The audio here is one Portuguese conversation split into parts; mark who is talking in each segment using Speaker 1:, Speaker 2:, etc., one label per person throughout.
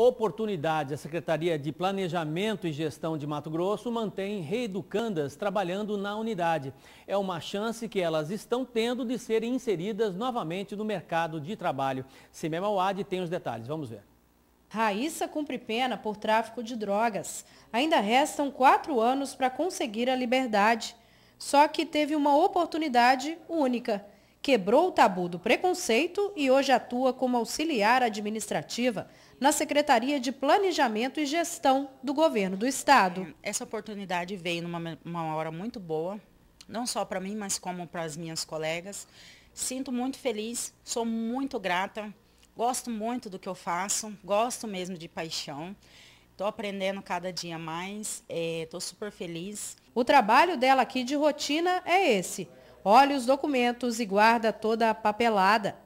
Speaker 1: Oportunidade: A Secretaria de Planejamento e Gestão de Mato Grosso mantém reeducandas trabalhando na unidade. É uma chance que elas estão tendo de serem inseridas novamente no mercado de trabalho. Cimé Wade tem os detalhes. Vamos ver. Raíssa cumpre pena por tráfico de drogas. Ainda restam quatro anos para conseguir a liberdade. Só que teve uma oportunidade única quebrou o tabu do preconceito e hoje atua como auxiliar administrativa na Secretaria de Planejamento e Gestão do Governo do Estado.
Speaker 2: É, essa oportunidade veio numa hora muito boa, não só para mim, mas como para as minhas colegas. Sinto muito feliz, sou muito grata, gosto muito do que eu faço, gosto mesmo de paixão. Estou aprendendo cada dia mais, estou é, super feliz.
Speaker 1: O trabalho dela aqui de rotina é esse olha os documentos e guarda toda a papelada.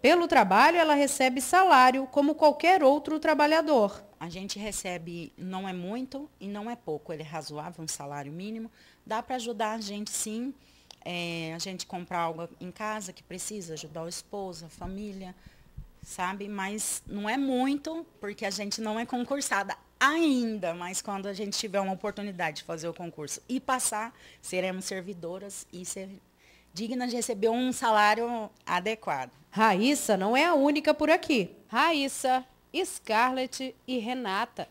Speaker 1: Pelo trabalho, ela recebe salário como qualquer outro trabalhador.
Speaker 2: A gente recebe, não é muito e não é pouco, ele é razoável, um salário mínimo. Dá para ajudar a gente, sim. É, a gente comprar algo em casa que precisa, ajudar o esposo, a família, sabe? Mas não é muito, porque a gente não é concursada ainda, mas quando a gente tiver uma oportunidade de fazer o concurso e passar, seremos servidoras e ser, dignas de receber um salário
Speaker 1: adequado. Raíssa não é a única por aqui. Raíssa, Scarlett e Renata.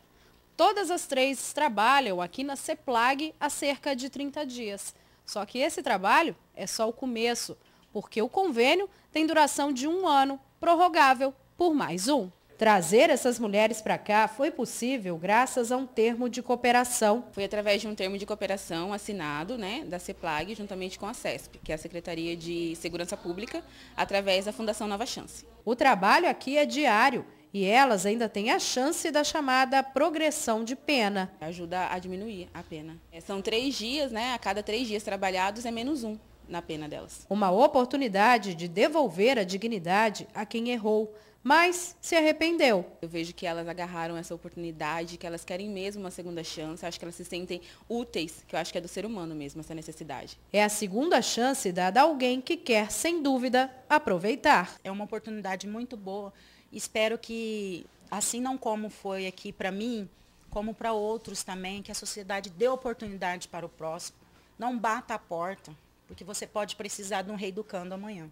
Speaker 1: Todas as três trabalham aqui na CEPLAG há cerca de 30 dias. Só que esse trabalho é só o começo, porque o convênio tem duração de um ano, prorrogável por mais um. Trazer essas mulheres para cá foi possível graças a um termo de cooperação. Foi através de um termo de
Speaker 3: cooperação assinado né, da CEPLAG juntamente com a CESP, que é a Secretaria de Segurança Pública, através da Fundação Nova Chance.
Speaker 1: O trabalho aqui é diário e elas ainda têm a chance da chamada progressão de pena.
Speaker 3: Ajuda a diminuir a pena. É, são três dias, né? A cada três dias trabalhados é menos um na pena delas.
Speaker 1: Uma oportunidade de devolver a dignidade a quem errou, mas se arrependeu. Eu
Speaker 3: vejo que elas agarraram essa oportunidade, que elas querem mesmo uma segunda chance, acho que elas se sentem úteis, que eu acho que é do ser humano mesmo essa necessidade.
Speaker 1: É a segunda chance dada a alguém que quer, sem dúvida, aproveitar.
Speaker 2: É uma oportunidade muito boa. Espero que, assim não como foi aqui para mim, como para outros também, que a sociedade dê oportunidade para o próximo. Não bata a porta, porque você pode precisar de um reeducando amanhã.